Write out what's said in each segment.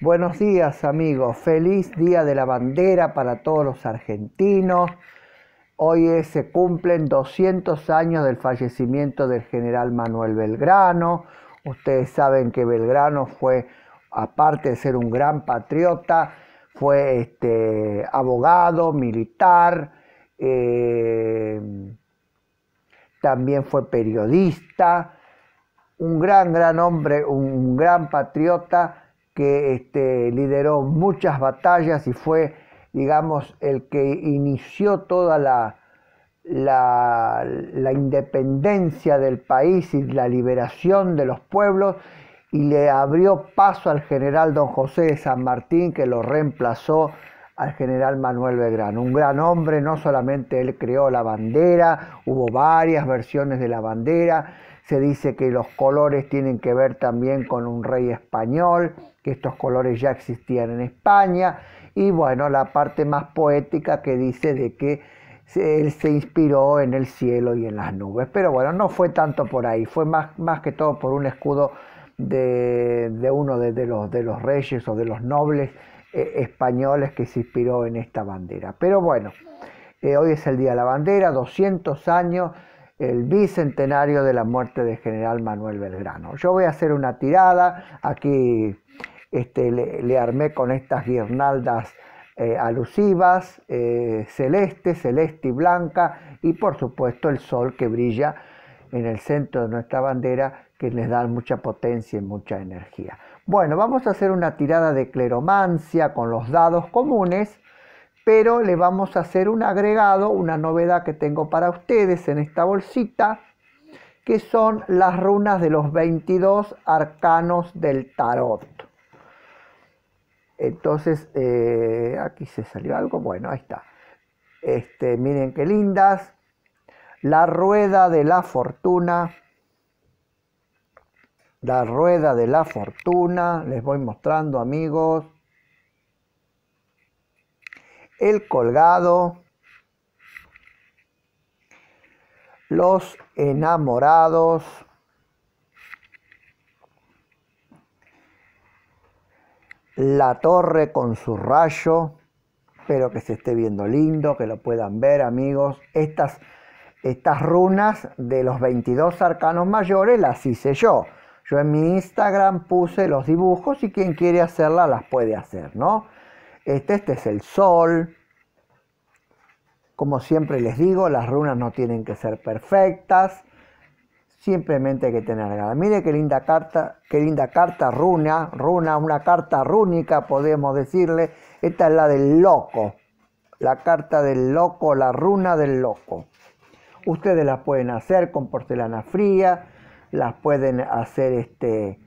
Buenos días amigos, feliz Día de la Bandera para todos los argentinos. Hoy se cumplen 200 años del fallecimiento del general Manuel Belgrano. Ustedes saben que Belgrano fue, aparte de ser un gran patriota, fue este, abogado, militar, eh, también fue periodista, un gran, gran hombre, un gran patriota que este, lideró muchas batallas y fue, digamos, el que inició toda la, la, la, independencia del país y la liberación de los pueblos y le abrió paso al general don José de San Martín que lo reemplazó al general Manuel Belgrano. Un gran hombre, no solamente él creó la bandera, hubo varias versiones de la bandera, se dice que los colores tienen que ver también con un rey español, que estos colores ya existían en España, y bueno, la parte más poética que dice de que él se inspiró en el cielo y en las nubes. Pero bueno, no fue tanto por ahí, fue más, más que todo por un escudo de, uno de, los, de los reyes o de los nobles eh, españoles que se inspiró en esta bandera. Pero bueno, eh, hoy es el Día de la Bandera, 200 años el bicentenario de la muerte del general Manuel Belgrano. Yo voy a hacer una tirada, aquí este, le, armé con estas guirnaldas eh, alusivas, eh, celeste, celeste y blanca, y por supuesto el sol que brilla en el centro de nuestra bandera, que les da mucha potencia y mucha energía. Bueno, vamos a hacer una tirada de cleromancia con los dados comunes pero le vamos a hacer un agregado, una novedad que tengo para ustedes en esta bolsita, que son las runas de los 22 arcanos del tarot. Entonces, eh, aquí se salió algo, bueno, ahí está. Este, miren qué lindas. La rueda de la fortuna. La rueda de la fortuna. Les voy mostrando, amigos el colgado, los enamorados, la torre con su rayo, espero que se esté viendo lindo, que lo puedan ver amigos, estas, estas runas de los 22 arcanos mayores las hice yo. Yo en mi Instagram puse los dibujos y quien quiere hacerlas las puede hacer, ¿no? Este, este, es el sol. Como siempre les digo, las runas no tienen que ser perfectas. Simplemente hay que tener ganas. Mire qué linda carta, qué linda carta runa, runa, una carta rúnica podemos decirle. Esta es la del loco. La carta del loco, la runa del loco. Ustedes las pueden hacer con porcelana fría, las pueden hacer este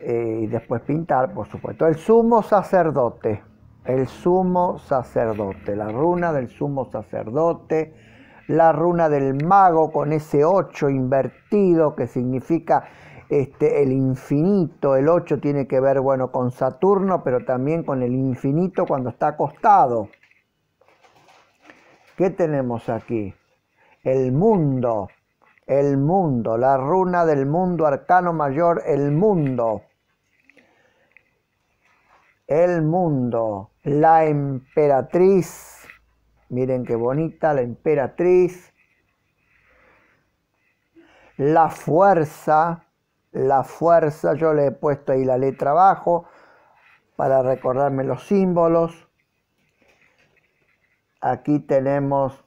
eh, y después pintar, por supuesto. El sumo sacerdote el sumo sacerdote, la runa del sumo sacerdote, la runa del mago con ese 8 invertido que significa este, el infinito, el 8 tiene que ver bueno, con Saturno, pero también con el infinito cuando está acostado. ¿Qué tenemos aquí? El mundo, el mundo, la runa del mundo arcano mayor, el mundo el mundo. La emperatriz, miren qué bonita la emperatriz. La fuerza, la fuerza, yo le he puesto ahí la letra abajo para recordarme los símbolos. Aquí tenemos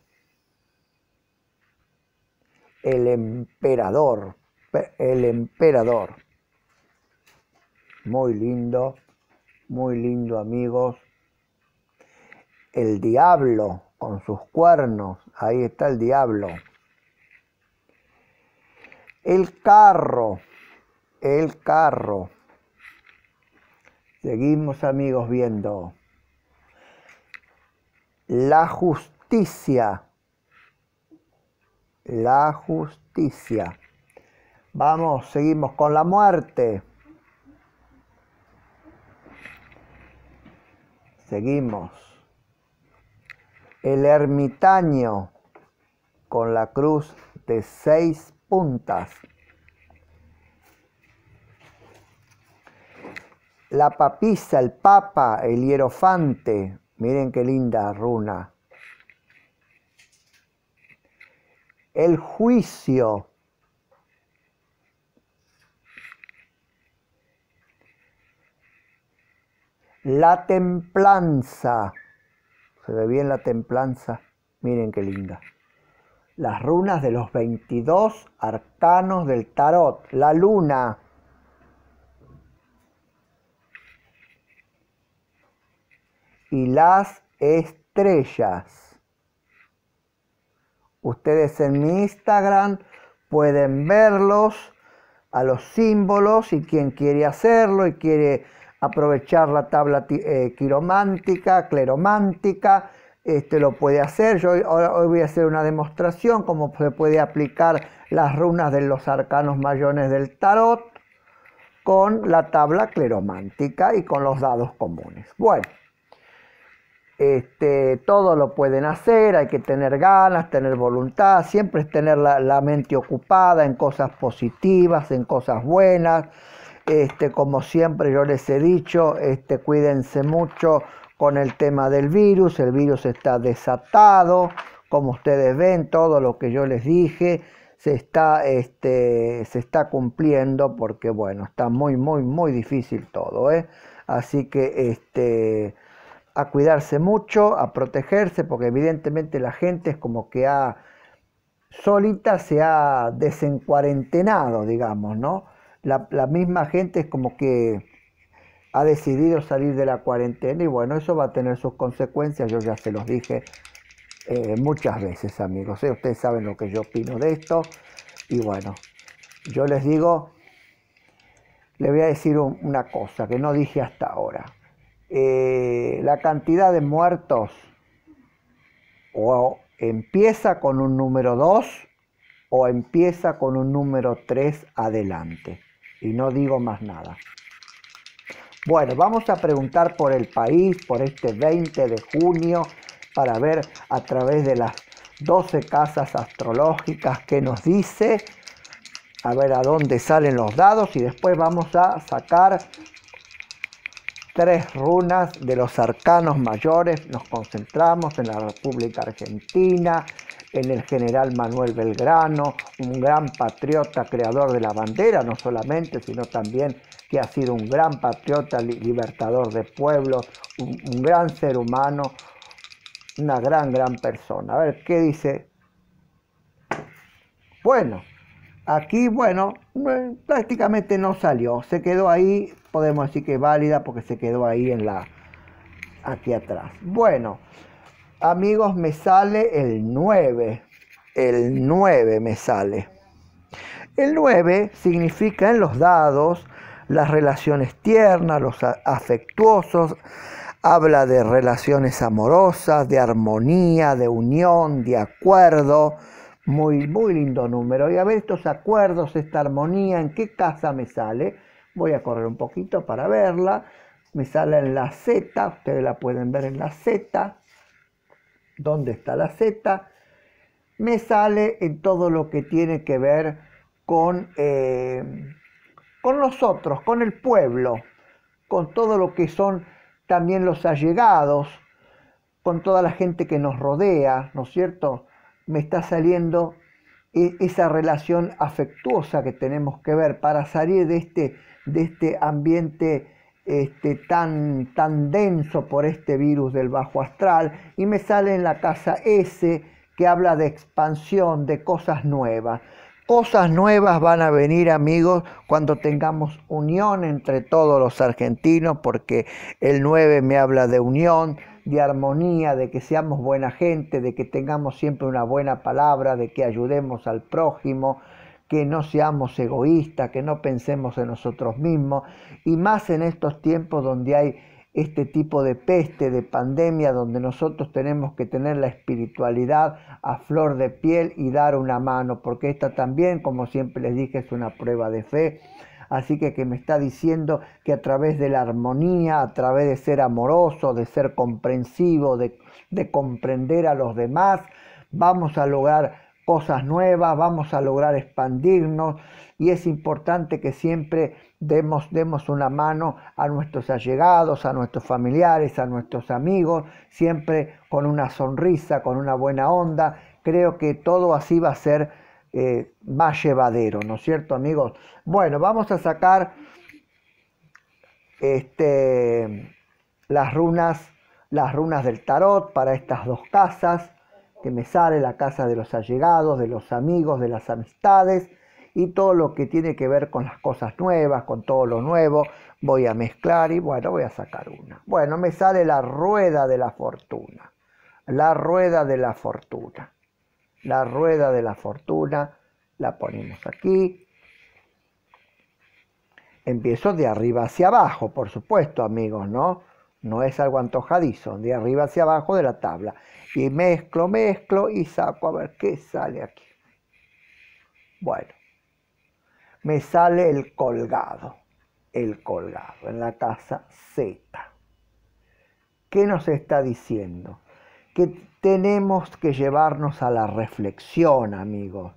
el emperador, el emperador. Muy lindo muy lindo amigos. El diablo con sus cuernos, ahí está el diablo. El carro, el carro. Seguimos amigos viendo. La justicia, la justicia. Vamos, seguimos con la muerte. Seguimos. El ermitaño con la cruz de seis puntas. La papisa, el papa, el hierofante. Miren qué linda runa. El juicio La templanza. Se ve bien la templanza. Miren qué linda. Las runas de los 22 arcanos del tarot. La luna. Y las estrellas. Ustedes en mi Instagram pueden verlos a los símbolos y quien quiere hacerlo y quiere aprovechar la tabla eh, quiromántica, cleromántica, este, lo puede hacer. Yo hoy voy a hacer una demostración cómo se puede aplicar las runas de los arcanos mayones del tarot con la tabla cleromántica y con los dados comunes. Bueno, este, todo lo pueden hacer, hay que tener ganas, tener voluntad, siempre es tener la mente ocupada en cosas positivas, en cosas buenas este, como siempre yo les he dicho, este, cuídense mucho con el tema del virus. El virus está desatado, como ustedes ven, todo lo que yo les dije se está, este, se está cumpliendo porque, bueno, está muy, muy, muy difícil todo. ¿eh? Así que este, a cuidarse mucho, a protegerse, porque evidentemente la gente es como que ha solita se ha desencuarentenado, digamos, ¿no? la, misma gente es como que ha decidido salir de la cuarentena y bueno, eso va a tener sus consecuencias, yo ya se los dije eh, muchas veces amigos, ¿eh? ustedes saben lo que yo opino de esto y bueno, yo les digo, les voy a decir una cosa que no dije hasta ahora, eh, la cantidad de muertos o empieza con un número 2 o empieza con un número 3 adelante y no digo más nada. Bueno, vamos a preguntar por el país, por este 20 de junio, para ver a través de las 12 casas astrológicas que nos dice, a ver a dónde salen los dados y después vamos a sacar tres runas de los arcanos mayores. Nos concentramos en la República Argentina, en el general Manuel Belgrano, un gran patriota creador de la bandera, no solamente, sino también que ha sido un gran patriota libertador de pueblos, un, gran ser humano, una gran, gran persona. A ver, ¿qué dice? Bueno, aquí, bueno, prácticamente no salió, se quedó ahí, podemos decir que válida porque se quedó ahí en la, aquí atrás. Bueno. Amigos, me sale el 9. El 9 me sale. El 9 significa en los dados las relaciones tiernas, los afectuosos, habla de relaciones amorosas, de armonía, de unión, de acuerdo. Muy, muy lindo número. Y a ver estos acuerdos, esta armonía, ¿en qué casa me sale? Voy a correr un poquito para verla. Me sale en la Z, ustedes la pueden ver en la Z dónde está la Z, me sale en todo lo que tiene que ver con, eh, con nosotros, con el pueblo, con todo lo que son también los allegados, con toda la gente que nos rodea, ¿no es cierto? Me está saliendo e, esa relación afectuosa que tenemos que ver para salir de este, de este ambiente este, tan, tan denso por este virus del bajo astral y me sale en la casa S que habla de expansión, de cosas nuevas. Cosas nuevas van a venir, amigos, cuando tengamos unión entre todos los argentinos, porque el 9 me habla de unión, de armonía, de que seamos buena gente, de que tengamos siempre una buena palabra, de que ayudemos al prójimo, que no seamos egoístas, que no pensemos en nosotros mismos, y más en estos tiempos donde hay este tipo de peste, de pandemia, donde nosotros tenemos que tener la espiritualidad a flor de piel y dar una mano, porque esta también, como siempre les dije, es una prueba de fe. Así que que me está diciendo que a través de la armonía, a través de ser amoroso, de ser comprensivo, de, de comprender a los demás, vamos a lograr cosas nuevas, vamos a lograr expandirnos y es importante que siempre demos, demos una mano a nuestros allegados, a nuestros familiares, a nuestros amigos, siempre con una sonrisa, con una buena onda. Creo que todo así va a ser eh, más llevadero, ¿no es cierto amigos? Bueno, vamos a sacar este, las runas las runas del tarot para estas dos casas que me sale la casa de los allegados, de los amigos, de las amistades y todo lo que tiene que ver con las cosas nuevas, con todo lo nuevo, voy a mezclar y bueno, voy a sacar una. Bueno, me sale la rueda de la fortuna, la rueda de la fortuna, la rueda de la fortuna, la ponemos aquí. Empiezo de arriba hacia abajo, por supuesto, amigos, ¿no? no es algo antojadizo, de arriba hacia abajo de la tabla. Y mezclo, mezclo y saco a ver qué sale aquí. Bueno, me sale el colgado, el colgado en la casa Z. ¿Qué nos está diciendo? Que tenemos que llevarnos a la reflexión, amigos.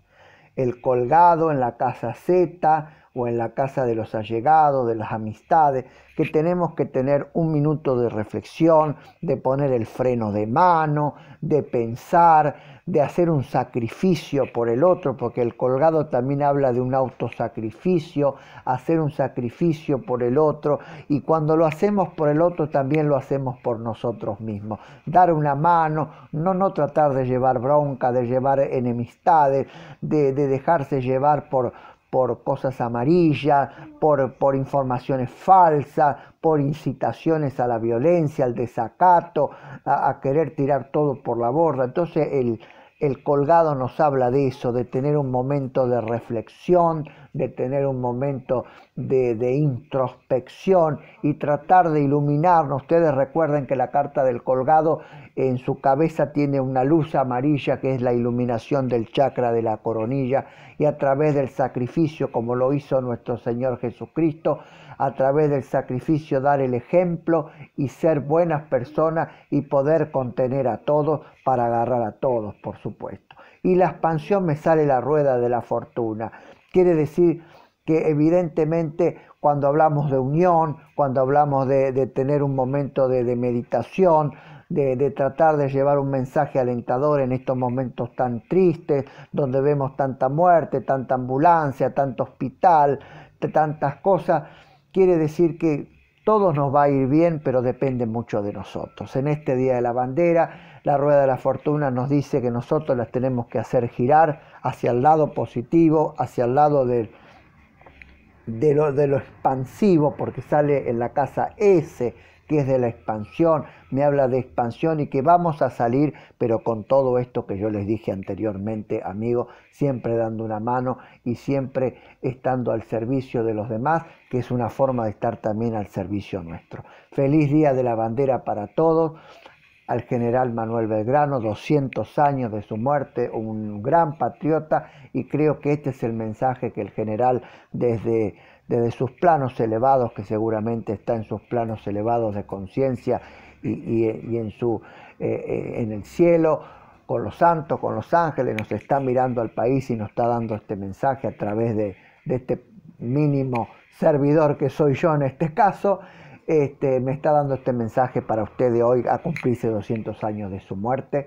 El colgado en la casa Z o en la casa de los allegados, de las amistades, que tenemos que tener un minuto de reflexión, de poner el freno de mano, de pensar, de hacer un sacrificio por el otro, porque el colgado también habla de un autosacrificio, hacer un sacrificio por el otro, y cuando lo hacemos por el otro también lo hacemos por nosotros mismos. Dar una mano, no, no tratar de llevar bronca, de llevar enemistades, de, de dejarse llevar por por cosas amarillas, por, informaciones falsas, por incitaciones a la violencia, al desacato, a, querer tirar todo por la borda. Entonces el, el colgado nos habla de eso, de tener un momento de reflexión, de tener un momento de, introspección y tratar de iluminarnos. Ustedes recuerden que la carta del colgado en su cabeza tiene una luz amarilla que es la iluminación del chakra de la coronilla y a través del sacrificio, como lo hizo nuestro Señor Jesucristo, a través del sacrificio dar el ejemplo y ser buenas personas y poder contener a todos para agarrar a todos, por supuesto. Y la expansión me sale la rueda de la fortuna. Quiere decir que evidentemente cuando hablamos de unión, cuando hablamos de, tener un momento de, meditación, de, tratar de llevar un mensaje alentador en estos momentos tan tristes, donde vemos tanta muerte, tanta ambulancia, tanto hospital, tantas cosas, quiere decir que todo nos va a ir bien, pero depende mucho de nosotros. En este Día de la Bandera, la rueda de la fortuna nos dice que nosotros las tenemos que hacer girar hacia el lado positivo, hacia el lado de lo, de lo, expansivo, porque sale en la casa S, que es de la expansión, me habla de expansión y que vamos a salir, pero con todo esto que yo les dije anteriormente, amigos, siempre dando una mano y siempre estando al servicio de los demás, que es una forma de estar también al servicio nuestro. Feliz Día de la Bandera para todos al general Manuel Belgrano, 200 años de su muerte, un gran patriota y creo que este es el mensaje que el general desde, sus planos elevados, que seguramente está en sus planos elevados de conciencia y, en, su, eh, eh, en el cielo, con los santos, con los ángeles, nos está mirando al país y nos está dando este mensaje a través de este mínimo servidor que soy yo en este caso. Este, me está dando este mensaje para usted de hoy a cumplirse 200 años de su muerte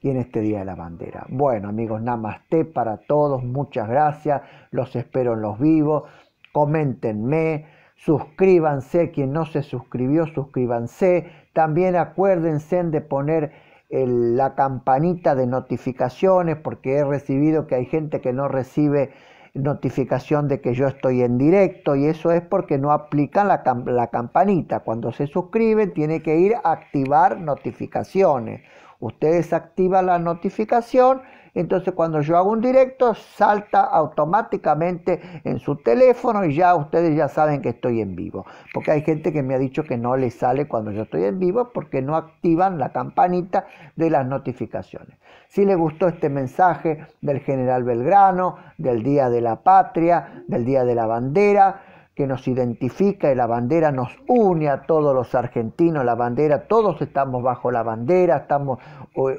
y en este Día de la Bandera. Bueno, amigos, namaste para todos, muchas gracias, los espero en los vivos, coméntenme, suscríbanse, quien no se suscribió, suscríbanse, también acuérdense de poner la campanita de notificaciones porque he recibido que hay gente que no recibe notificación de que yo estoy en directo y eso es porque no aplican la, campanita. Cuando se suscriben tiene que ir a activar notificaciones. Ustedes activan la notificación entonces cuando yo hago un directo, salta automáticamente en su teléfono y ya ustedes ya saben que estoy en vivo. Porque hay gente que me ha dicho que no le sale cuando yo estoy en vivo porque no activan la campanita de las notificaciones. Si les gustó este mensaje del general Belgrano, del Día de la Patria, del Día de la Bandera, que nos identifica y la bandera nos une a todos los argentinos, la bandera, todos estamos bajo la bandera, estamos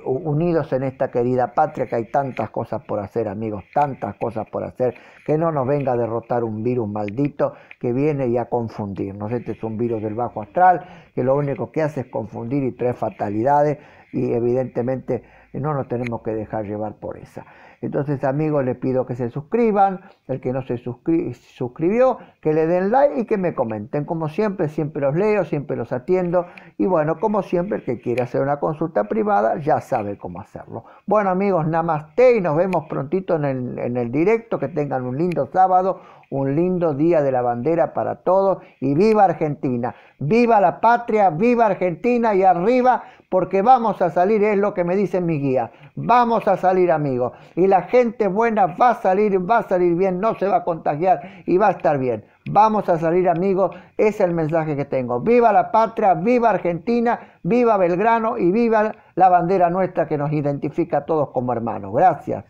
unidos en esta querida patria que hay tantas cosas por hacer, amigos, tantas cosas por hacer, que no nos venga a derrotar un virus maldito que viene y a confundirnos. Este es un virus del bajo astral que lo único que hace es confundir y trae fatalidades y evidentemente no nos tenemos que dejar llevar por esa. Entonces, amigos, les pido que se suscriban, el que no se suscribió, que le den like y que me comenten. Como siempre, siempre los leo, siempre los atiendo. Y bueno, como siempre, el que quiere hacer una consulta privada ya sabe cómo hacerlo. Bueno, amigos, namaste y nos vemos prontito en el, en el directo. Que tengan un lindo sábado, un lindo día de la bandera para todos. Y viva Argentina, viva la patria, viva Argentina y arriba, porque vamos a salir, es lo que me dicen mis guías. Vamos a salir, amigos. Y la gente buena va a salir, va a salir bien, no se va a contagiar y va a estar bien. Vamos a salir amigos, es el mensaje que tengo. Viva la patria, viva Argentina, viva Belgrano y viva la bandera nuestra que nos identifica a todos como hermanos. Gracias.